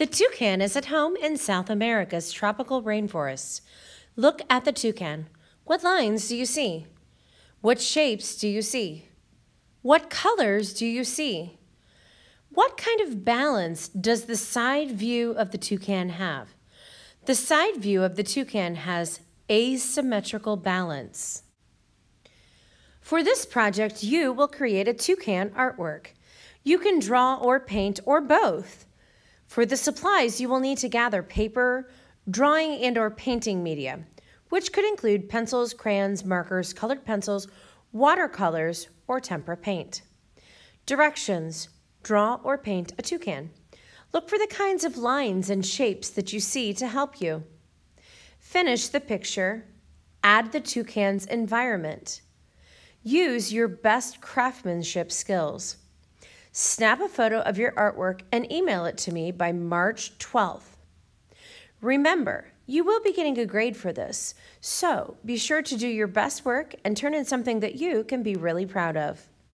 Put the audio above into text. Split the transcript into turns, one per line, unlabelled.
The toucan is at home in South America's tropical rainforests. Look at the toucan. What lines do you see? What shapes do you see? What colors do you see? What kind of balance does the side view of the toucan have? The side view of the toucan has asymmetrical balance. For this project, you will create a toucan artwork. You can draw or paint or both. For the supplies, you will need to gather paper, drawing and or painting media, which could include pencils, crayons, markers, colored pencils, watercolors, or tempera paint. Directions: Draw or paint a toucan. Look for the kinds of lines and shapes that you see to help you. Finish the picture. Add the toucan's environment. Use your best craftsmanship skills. Snap a photo of your artwork and email it to me by March 12th. Remember, you will be getting a grade for this, so be sure to do your best work and turn in something that you can be really proud of.